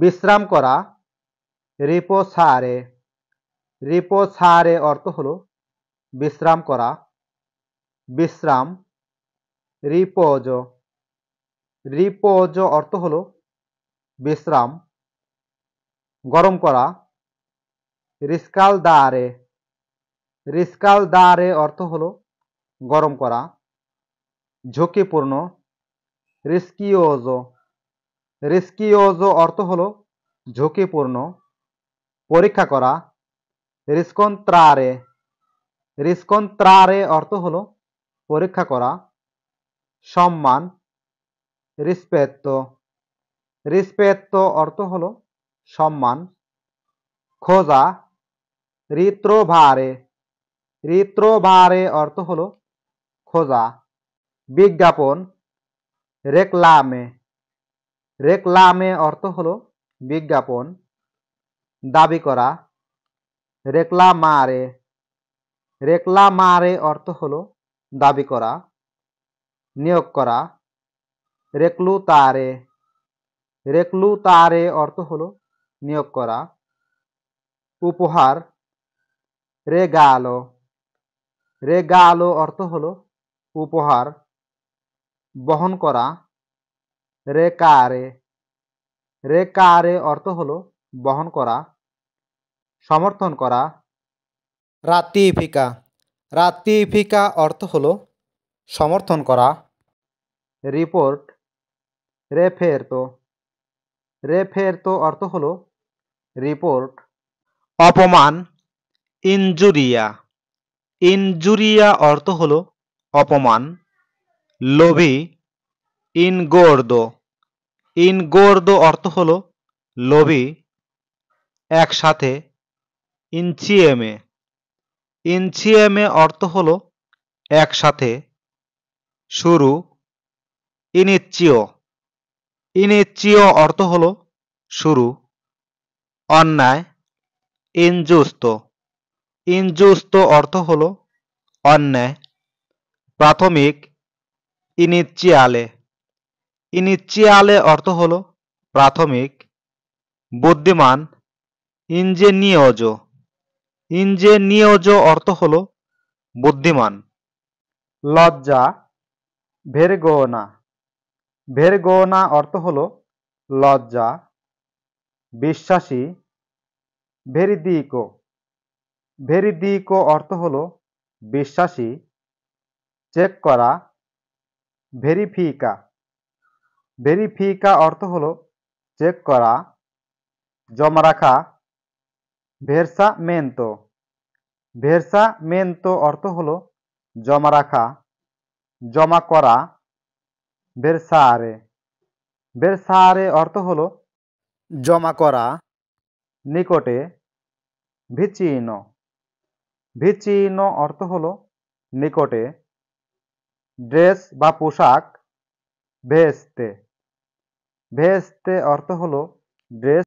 বিশ্রাম করা repo repo সারে অর্থ হল বিশ্রাম করা বিশ্রাম রিপোজ রিপোজ অর্থ হল বিশ্রাম গরম করা রিস্কাল দারে রিস্কাল দারে অর্থ হল গরম করা ঝুঁকিপূর্ণ রিস্কিওজ রিস্কিওজ অর্থ হল ঝুঁকিপূর্ণ পরীক্ষা করা রিস্কন্ত্রারে রিস্কন্ত্রারে অর্থ হল পরীক্ষা করা সম্মান রিসপেত্ত রিসপেত্ত অর্থ হল সম্মান খোঁজা রিত্রোভারে রিত্রোভারে অর্থ হল খোঁজা বিজ্ঞাপন রেকলামে রেকলামে অর্থ হল বিজ্ঞাপন দাবি করা রেকলামারে রেকলামারে অর্থ হল দাবি করা নিয়োগ করা রেকলু তারে রেকলু তারে অর্থ হল নিয়োগ করা উপহার রেগালো রেগালো অর্থ হল উপহার বহন করা রেকারে রেকারে অর্থ হল বহন করা সমর্থন করা রাতিফিকা রাতিফিকা অর্থ হল সমর্থন করা রিপোর্ট রেফেরতো রেফেরতো অর্থ হল রিপোর্ট অপমান ইনজুরিয়া ইনজুরিয়া অর্থ হল অপমান লোভী ইনগোর্দ ইনগোর্দ অর্থ হল লোভী একসাথে ইনচিএমে ইনচিএমে অর্থ হল একসাথে শুরু ইনিচিও ইনিচিও অর্থ হল শুরু অন্যায় ইনজুস্ত ইনজুস্ত অর্থ হল অন্যায় প্রাথমিক ইনিচিয়ালে ইনিচিয়ালে অর্থ হল প্রাথমিক বুদ্ধিমান ইঞ্জেনিয়জ ইঞ্জেনিয়জ অর্থ হল বুদ্ধিমান লজ্জা ভেরগোনা ভেরগোনা অর্থ হল লজ্জা বিশ্বাসী ভেরিদিকো ভেরিদিকো অর্থ হল বিশ্বাসী চেক করা ভেরিফিকা ভেরিফিকা অর্থ হল চেক করা জমা রাখা ভেরসা ভেরসা মেন্তো অর্থ হল জমা রাখা জমা করা ভেরসারে ভেরসারে অর্থ হল জমা করা নিকটে ভিচিন ভিচিন অর্থ হল নিকটে ড্রেস বা পোশাক ভেস্তে ভেস্তে অর্থ হলো ড্রেস